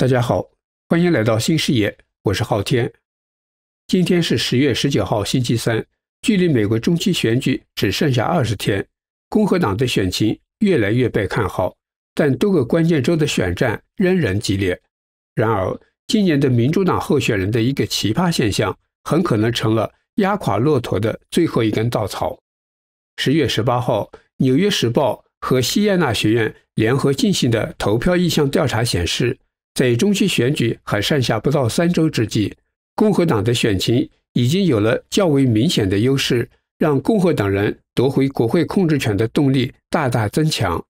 大家好，欢迎来到新视野，我是昊天。今天是十月十九号，星期三，距离美国中期选举只剩下二十天，共和党的选情越来越被看好，但多个关键州的选战仍然激烈。然而，今年的民主党候选人的一个奇葩现象，很可能成了压垮骆驼的最后一根稻草。十月十八号，纽约时报和西耶纳学院联合进行的投票意向调查显示。在中期选举还剩下不到三周之际，共和党的选情已经有了较为明显的优势，让共和党人夺回国会控制权的动力大大增强。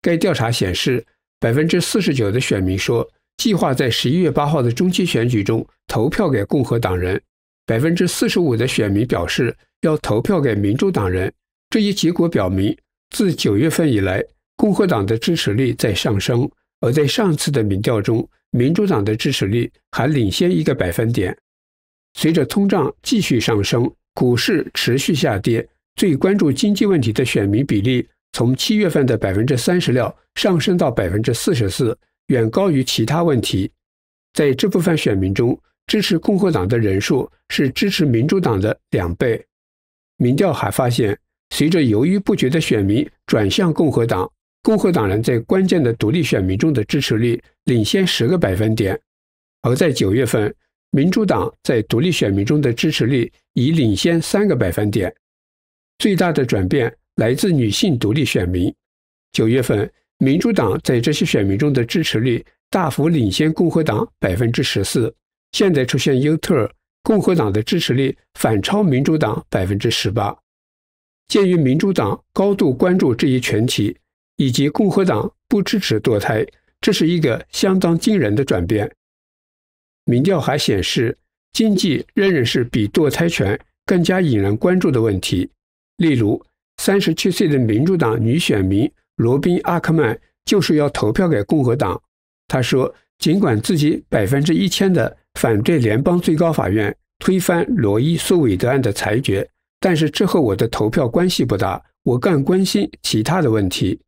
该调查显示，百分之四十九的选民说计划在十一月八号的中期选举中投票给共和党人，百分之四十五的选民表示要投票给民主党人。这一结果表明，自九月份以来，共和党的支持率在上升。而在上次的民调中，民主党的支持率还领先一个百分点。随着通胀继续上升，股市持续下跌，最关注经济问题的选民比例从七月份的百分之三十六上升到百分之四十四，远高于其他问题。在这部分选民中，支持共和党的人数是支持民主党的两倍。民调还发现，随着犹豫不决的选民转向共和党。共和党人在关键的独立选民中的支持率领先十个百分点，而在九月份，民主党在独立选民中的支持率已领先三个百分点。最大的转变来自女性独立选民。九月份，民主党在这些选民中的支持率大幅领先共和党百分之十四，现在出现 U turn，共和党的支持率反超民主党百分之十八。鉴于民主党高度关注这一群体。以及共和党不支持堕胎，这是一个相当惊人的转变。民调还显示，经济仍然是比堕胎权更加引人关注的问题。例如，三十七岁的民主党女选民罗宾·阿克曼就是要投票给共和党。她说：“尽管自己百分之一千的反对联邦最高法院推翻罗伊苏韦德案的裁决，但是这和我的投票关系不大。我更关心其他的问题。”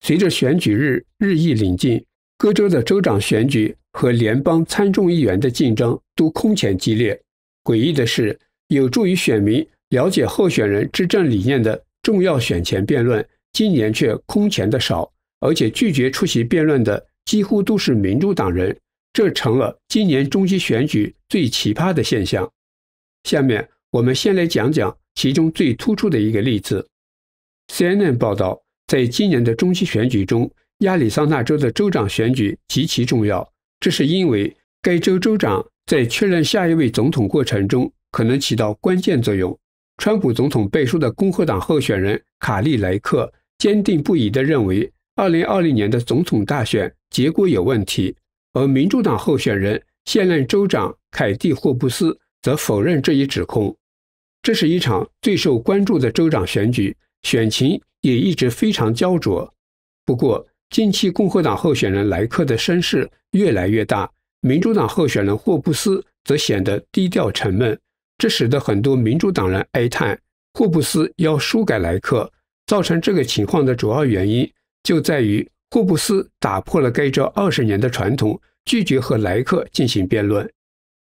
随着选举日日益临近，各州的州长选举和联邦参众议员的竞争都空前激烈。诡异的是，有助于选民了解候选人执政理念的重要选前辩论，今年却空前的少，而且拒绝出席辩论的几乎都是民主党人。这成了今年中期选举最奇葩的现象。下面我们先来讲讲其中最突出的一个例子。CNN 报道。在今年的中期选举中，亚利桑那州的州长选举极其重要，这是因为该州州长在确认下一位总统过程中可能起到关键作用。川普总统背书的共和党候选人卡利莱克坚定不移地认为，2020年的总统大选结果有问题，而民主党候选人现任州长凯蒂霍布斯则否认这一指控。这是一场最受关注的州长选举，选情。也一直非常焦灼。不过，近期共和党候选人莱克的声势越来越大，民主党候选人霍布斯则显得低调沉闷，这使得很多民主党人哀叹霍布斯要输给莱克。造成这个情况的主要原因就在于霍布斯打破了该州二十年的传统，拒绝和莱克进行辩论。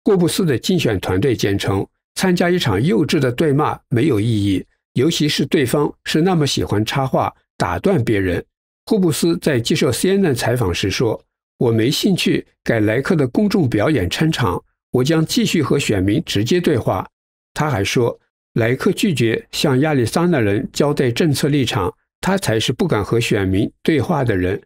霍布斯的竞选团队简称参加一场幼稚的对骂没有意义。尤其是对方是那么喜欢插话打断别人。霍布斯在接受 CNN 采访时说：“我没兴趣改莱克的公众表演撑场，我将继续和选民直接对话。”他还说：“莱克拒绝向亚利桑那人交代政策立场，他才是不敢和选民对话的人。”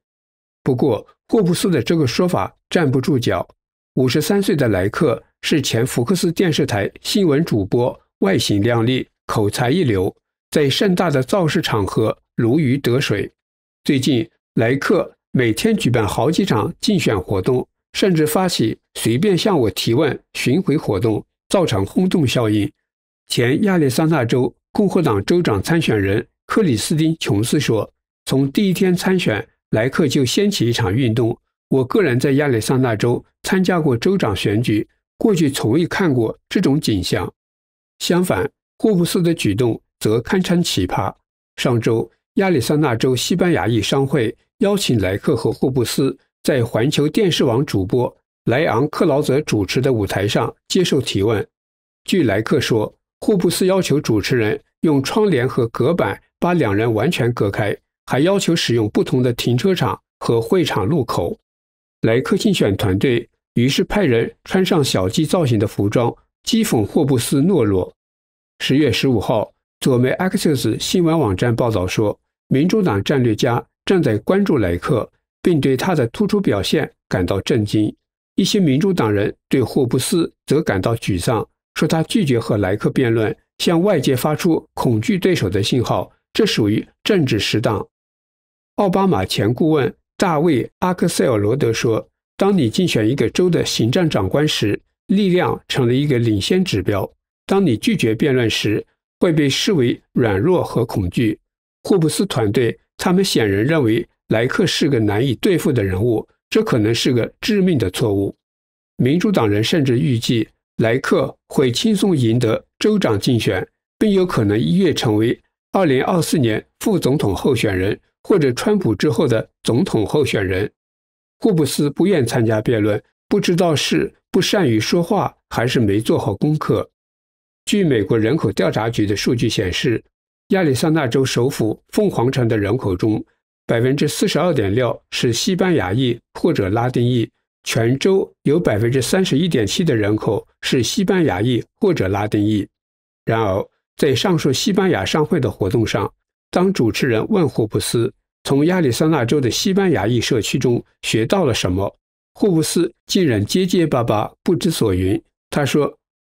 不过，霍布斯的这个说法站不住脚。五十三岁的莱克是前福克斯电视台新闻主播，外形靓丽，口才一流。在盛大的造势场合如鱼得水。最近，莱克每天举办好几场竞选活动，甚至发起随便向我提问巡回活动，造成轰动效应。前亚利桑那州共和党州长参选人克里斯汀·琼斯说：“从第一天参选，莱克就掀起一场运动。我个人在亚利桑那州参加过州长选举，过去从未看过这种景象。相反，霍布斯的举动。”则堪称奇葩。上周，亚利桑那州西班牙裔商会邀请莱克和霍布斯在环球电视网主播莱昂·克劳泽主持的舞台上接受提问。据莱克说，霍布斯要求主持人用窗帘和隔板把两人完全隔开，还要求使用不同的停车场和会场路口。莱克竞选团队于是派人穿上小鸡造型的服装，讥讽霍布斯懦弱。十月十五号。左媒 Axios 新闻网站报道说，民主党战略家正在关注莱克，并对他的突出表现感到震惊。一些民主党人对霍布斯则感到沮丧，说他拒绝和莱克辩论，向外界发出恐惧对手的信号，这属于政治失当。奥巴马前顾问大卫·阿克塞尔罗德说：“当你竞选一个州的行政长官时，力量成了一个领先指标。当你拒绝辩论时，”会被视为软弱和恐惧。霍布斯团队，他们显然认为莱克是个难以对付的人物，这可能是个致命的错误。民主党人甚至预计莱克会轻松赢得州长竞选，并有可能一跃成为2024年副总统候选人或者川普之后的总统候选人。霍布斯不愿参加辩论，不知道是不善于说话还是没做好功课。据美国人口调查局的数据显示，亚利桑那州首府凤凰城的人口中，百分之四十二点六是西班牙裔或者拉丁裔。全州有百分之三十一点七的人口是西班牙裔或者拉丁裔。然而，在上述西班牙商会的活动上，当主持人问霍布斯从亚利桑那州的西班牙裔社区中学到了什么，霍布斯竟然结结巴巴不知所云。他说。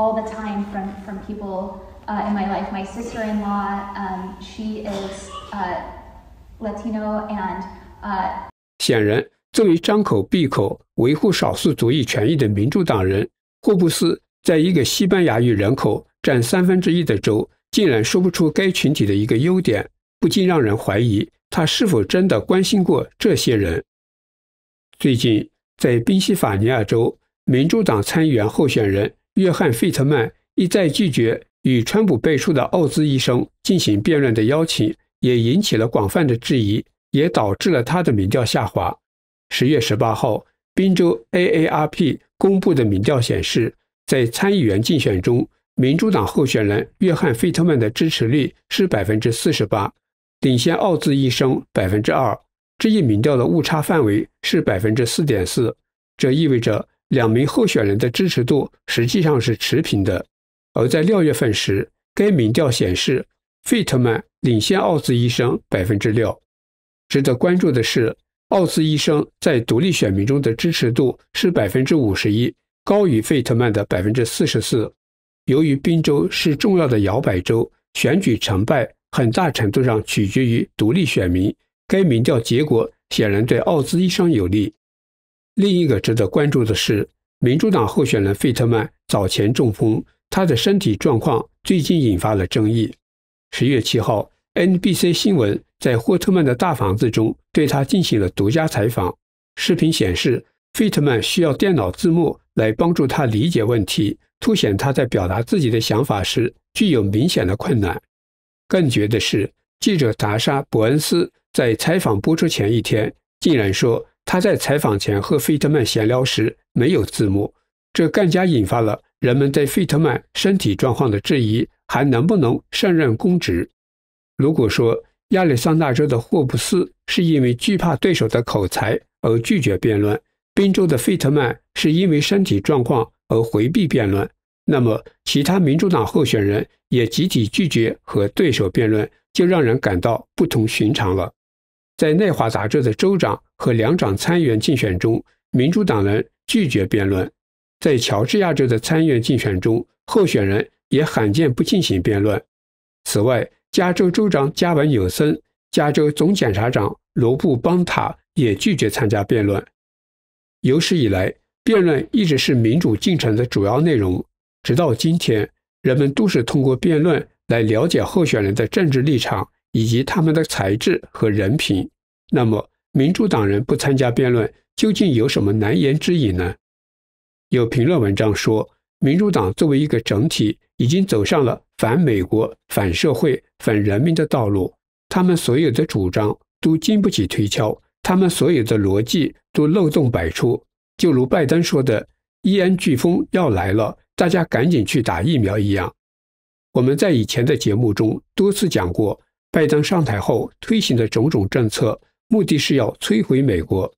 all the time from, from people uh, in my life. My sister in law, um, she is uh, Latino and. Uh, 显然，作为张口闭口维护少数族裔权益的民主党人霍布斯，在一个西班牙语人口占三分之一的州，竟然说不出该群体的一个优点，不禁让人怀疑他是否真的关心过这些人。最近，在宾夕法尼亚州，民主党参议员候选人约翰·费特曼一再拒绝与川普背书的奥兹医生进行辩论的邀请，也引起了广泛的质疑，也导致了他的民调下滑。十月十八号，宾州 AARP 公布的民调显示，在参议员竞选中，民主党候选人约翰·费特曼的支持率是百分之四十八，领先奥兹医生百分之二。这一民调的误差范围是百分之四点四，这意味着。两名候选人的支持度实际上是持平的，而在六月份时，该民调显示费特曼领先奥兹医生百分之六。值得关注的是，奥兹医生在独立选民中的支持度是百分之五十一，高于费特曼的百分之四十四。由于宾州是重要的摇摆州，选举成败很大程度上取决于独立选民。该民调结果显然对奥兹医生有利。另一个值得关注的是，民主党候选人费特曼早前中风，他的身体状况最近引发了争议。十月七号，NBC 新闻在霍特曼的大房子中对他进行了独家采访。视频显示，费特曼需要电脑字幕来帮助他理解问题，凸显他在表达自己的想法时具有明显的困难。更绝的是，记者达莎·伯恩斯在采访播出前一天竟然说。他在采访前和费特曼闲聊时没有字幕，这更加引发了人们对费特曼身体状况的质疑，还能不能胜任公职？如果说亚利桑那州的霍布斯是因为惧怕对手的口才而拒绝辩论，宾州的费特曼是因为身体状况而回避辩论，那么其他民主党候选人也集体拒绝和对手辩论，就让人感到不同寻常了。在内华达州的州长。和两场参议员竞选中，民主党人拒绝辩论。在乔治亚州的参议员竞选中，候选人也罕见不进行辩论。此外，加州州长加文·纽森、加州总检察长罗布·邦塔也拒绝参加辩论。有史以来，辩论一直是民主进程的主要内容。直到今天，人们都是通过辩论来了解候选人的政治立场以及他们的才智和人品。那么，民主党人不参加辩论，究竟有什么难言之隐呢？有评论文章说，民主党作为一个整体，已经走上了反美国、反社会、反人民的道路。他们所有的主张都经不起推敲，他们所有的逻辑都漏洞百出。就如拜登说的，“伊安飓风要来了，大家赶紧去打疫苗”一样。我们在以前的节目中多次讲过，拜登上台后推行的种种政策。目的是要摧毁美国。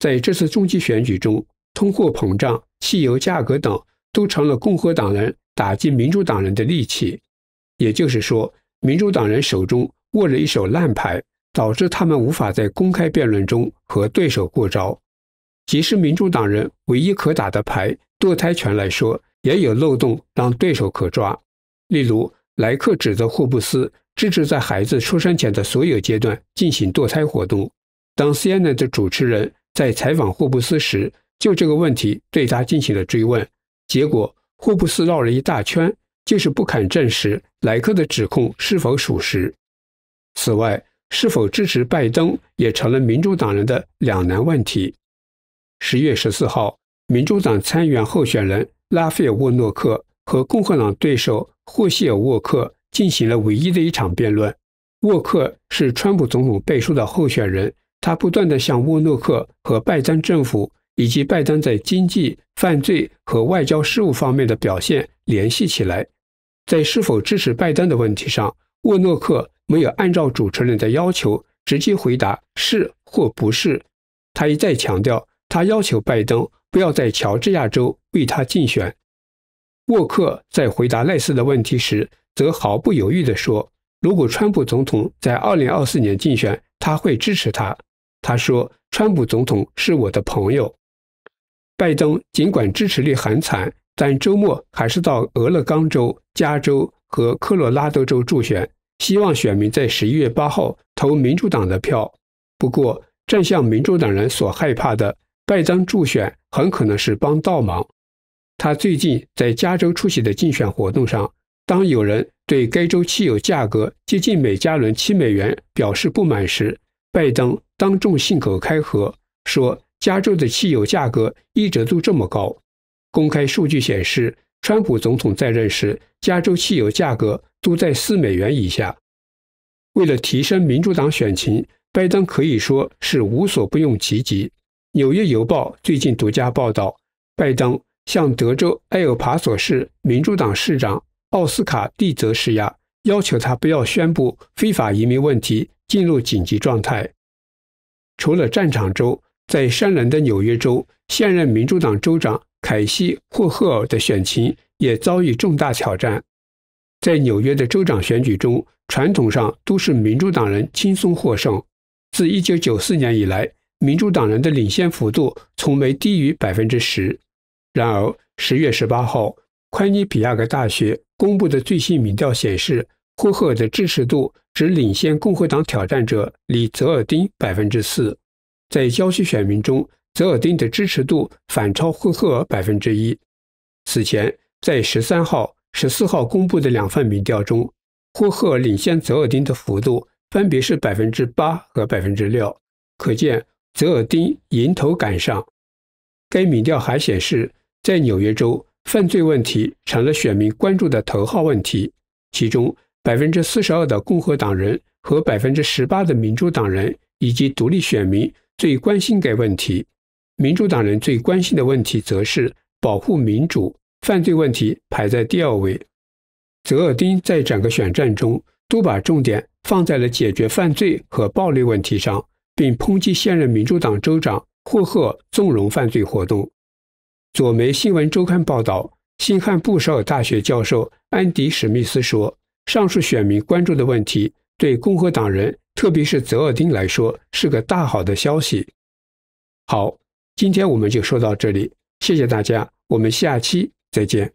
在这次中期选举中，通货膨胀、汽油价格等都成了共和党人打击民主党人的利器。也就是说，民主党人手中握着一手烂牌，导致他们无法在公开辩论中和对手过招。即使民主党人唯一可打的牌——堕胎权来说，也有漏洞让对手可抓。例如，莱克指责霍布斯。支持在孩子出生前的所有阶段进行堕胎活动。当 CNN 的主持人在采访霍布斯时，就这个问题对他进行了追问，结果霍布斯绕了一大圈，就是不肯证实莱克的指控是否属实。此外，是否支持拜登也成了民主党人的两难问题。十月十四号，民主党参议员候选人拉斐尔沃诺克和共和党对手霍希尔沃克。进行了唯一的一场辩论。沃克是川普总统背书的候选人，他不断的向沃诺克和拜登政府以及拜登在经济、犯罪和外交事务方面的表现联系起来。在是否支持拜登的问题上，沃诺克没有按照主持人的要求直接回答是或不是。他一再强调，他要求拜登不要在乔治亚州为他竞选。沃克在回答赖斯的问题时，则毫不犹豫地说：“如果川普总统在2024年竞选，他会支持他。”他说：“川普总统是我的朋友。”拜登尽管支持率很惨，但周末还是到俄勒冈州、加州和科罗拉多州助选，希望选民在11月8号投民主党的票。不过，正像民主党人所害怕的，拜登助选很可能是帮倒忙。他最近在加州出席的竞选活动上，当有人对该州汽油价格接近每加仑七美元表示不满时，拜登当众信口开河说：“加州的汽油价格一折都这么高。”公开数据显示，川普总统在任时，加州汽油价格都在四美元以下。为了提升民主党选情，拜登可以说是无所不用其极。《纽约邮报》最近独家报道，拜登。向德州埃尔帕索市民主党市长奥斯卡·蒂泽施压，要求他不要宣布非法移民问题进入紧急状态。除了战场州，在山南的纽约州，现任民主党州长凯西·霍赫尔的选情也遭遇重大挑战。在纽约的州长选举中，传统上都是民主党人轻松获胜。自1994年以来，民主党人的领先幅度从没低于百分之十。然而，十月十八号，宽尼比亚格大学公布的最新民调显示，霍赫的支持度只领先共和党挑战者李泽尔丁百分之四。在郊区选民中，泽尔丁的支持度反超霍赫百分之一。此前，在十三号、十四号公布的两份民调中，霍赫领先泽尔丁的幅度分别是百分之八和百分之六。可见，泽尔丁迎头赶上。该民调还显示。在纽约州，犯罪问题成了选民关注的头号问题，其中百分之四十二的共和党人和百分之十八的民主党人以及独立选民最关心该问题。民主党人最关心的问题则是保护民主，犯罪问题排在第二位。泽尔丁在整个选战中都把重点放在了解决犯罪和暴力问题上，并抨击现任民主党州长霍赫纵容犯罪活动。左媒新闻周刊报道，新罕布什尔大学教授安迪·史密斯说：“上述选民关注的问题，对共和党人，特别是泽尔丁来说，是个大好的消息。”好，今天我们就说到这里，谢谢大家，我们下期再见。